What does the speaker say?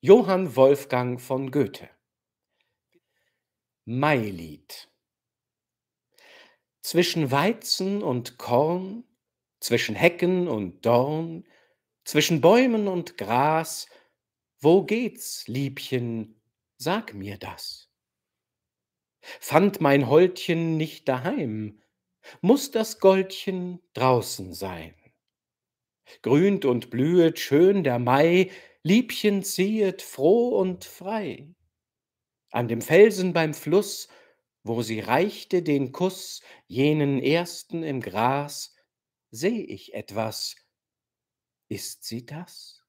Johann Wolfgang von Goethe Mailied Zwischen Weizen und Korn, zwischen Hecken und Dorn, zwischen Bäumen und Gras, wo geht's, Liebchen, sag mir das. Fand mein Holdchen nicht daheim, muß das Goldchen draußen sein. Grünt und blühet schön der Mai, Liebchen ziehet froh und frei. An dem Felsen beim Fluss, wo sie reichte den Kuss, jenen ersten im Gras, seh ich etwas. Ist sie das?